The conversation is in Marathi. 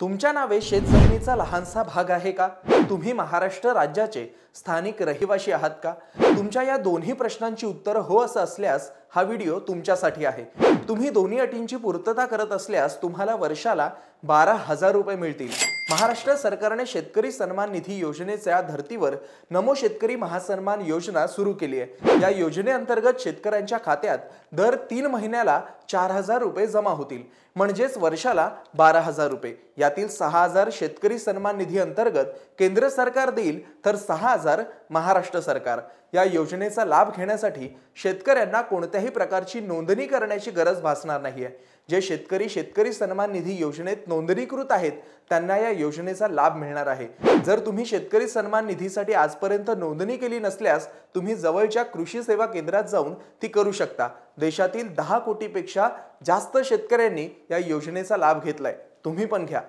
तुमच्या नावे शेतजमिनीचा लहानसा भाग आहे का तुम्ही महाराष्ट्र राज्याचे स्थानिक रहिवाशी आहात का तुमच्या या दोन्ही प्रश्नांची उत्तर हो असं असल्यास हा व्हिडिओ तुमच्यासाठी आहे तुम्ही दोन्ही अटींची पूर्तता करत असल्यास तुम्हाला वर्षाला बारा हजार रुपये मिळतील महाराष्ट्र सरकारने शेतकरी सन्मान निधी योजनेच्या धर्तीवर नमो शेतकरी महासन्मान योजना सुरू केली आहे या योजनेअंतर्गत शेतकऱ्यांच्या खात्यात दर तीन महिन्याला चार हजार रुपये जमा होतील म्हणजेच वर्षाला बारा हजार रुपये यातील सहा हजार शेतकरी सन्मान निधी अंतर्गत केंद्र सरकार देईल तर सहा हजार महाराष्ट्र सरकार या योजनेचा लाभ घेण्यासाठी शेतकऱ्यांना कोणत्याही प्रकारची नोंदणी करण्याची गरज भासणार नाहीये जे शेतकरी शेतकरी सन्मान निधी योजनेत नोंदणीकृत आहेत त्यांना या योजनेचा लाभ मिळणार आहे जर तुम्ही शेतकरी सन्मान निधीसाठी आजपर्यंत नोंदणी केली नसल्यास तुम्ही जवळच्या कृषी सेवा केंद्रात जाऊन ती करू शकता देशातील दहा पेक्षा जास्त शेतकऱ्यांनी या योजनेचा लाभ घेतलाय तुम्ही पण घ्या